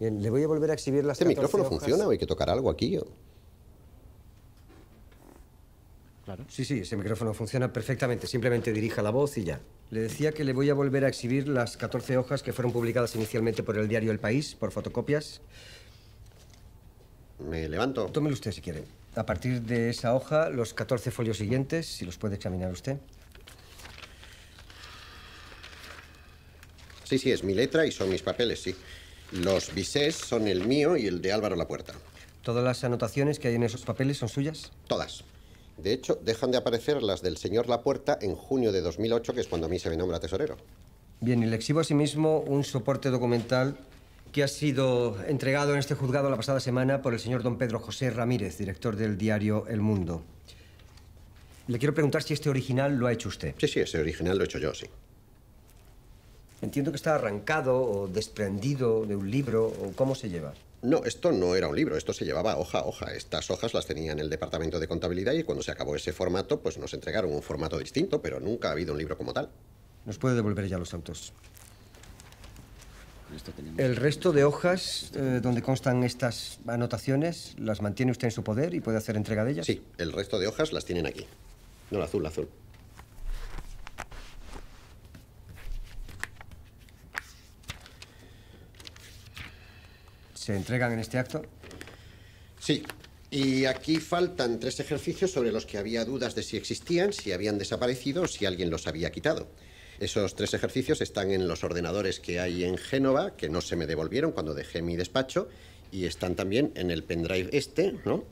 Bien, le voy a volver a exhibir las ¿Este micrófono funciona o hay que tocar algo aquí? Claro. Sí, sí, ese micrófono funciona perfectamente. Simplemente dirija la voz y ya. Le decía que le voy a volver a exhibir las 14 hojas que fueron publicadas inicialmente por el diario El País, por fotocopias. Me levanto. Tómelo usted si quiere. A partir de esa hoja, los 14 folios siguientes, si los puede examinar usted. Sí, sí, es mi letra y son mis papeles, sí. Los bisés son el mío y el de Álvaro Lapuerta. ¿Todas las anotaciones que hay en esos papeles son suyas? Todas. De hecho, dejan de aparecer las del señor La Puerta en junio de 2008, que es cuando a mí se me nombra tesorero. Bien, y le exhibo asimismo un soporte documental que ha sido entregado en este juzgado la pasada semana por el señor don Pedro José Ramírez, director del diario El Mundo. Le quiero preguntar si este original lo ha hecho usted. Sí, sí, ese original lo he hecho yo, sí. Entiendo que está arrancado o desprendido de un libro, o ¿cómo se lleva? No, esto no era un libro, esto se llevaba hoja a hoja. Estas hojas las tenía en el departamento de contabilidad y cuando se acabó ese formato, pues nos entregaron un formato distinto, pero nunca ha habido un libro como tal. Nos puede devolver ya los autos. El resto de hojas eh, donde constan estas anotaciones, ¿las mantiene usted en su poder y puede hacer entrega de ellas? Sí, el resto de hojas las tienen aquí. No la azul, la azul. se entregan en este acto? Sí. Y aquí faltan tres ejercicios sobre los que había dudas de si existían, si habían desaparecido o si alguien los había quitado. Esos tres ejercicios están en los ordenadores que hay en Génova, que no se me devolvieron cuando dejé mi despacho, y están también en el pendrive este, ¿no?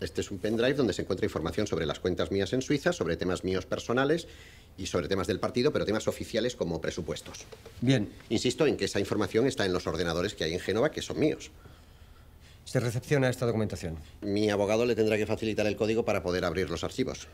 Este es un pendrive donde se encuentra información sobre las cuentas mías en Suiza, sobre temas míos personales y sobre temas del partido, pero temas oficiales como presupuestos. Bien. Insisto en que esa información está en los ordenadores que hay en Génova, que son míos. ¿Se recepciona esta documentación? Mi abogado le tendrá que facilitar el código para poder abrir los archivos.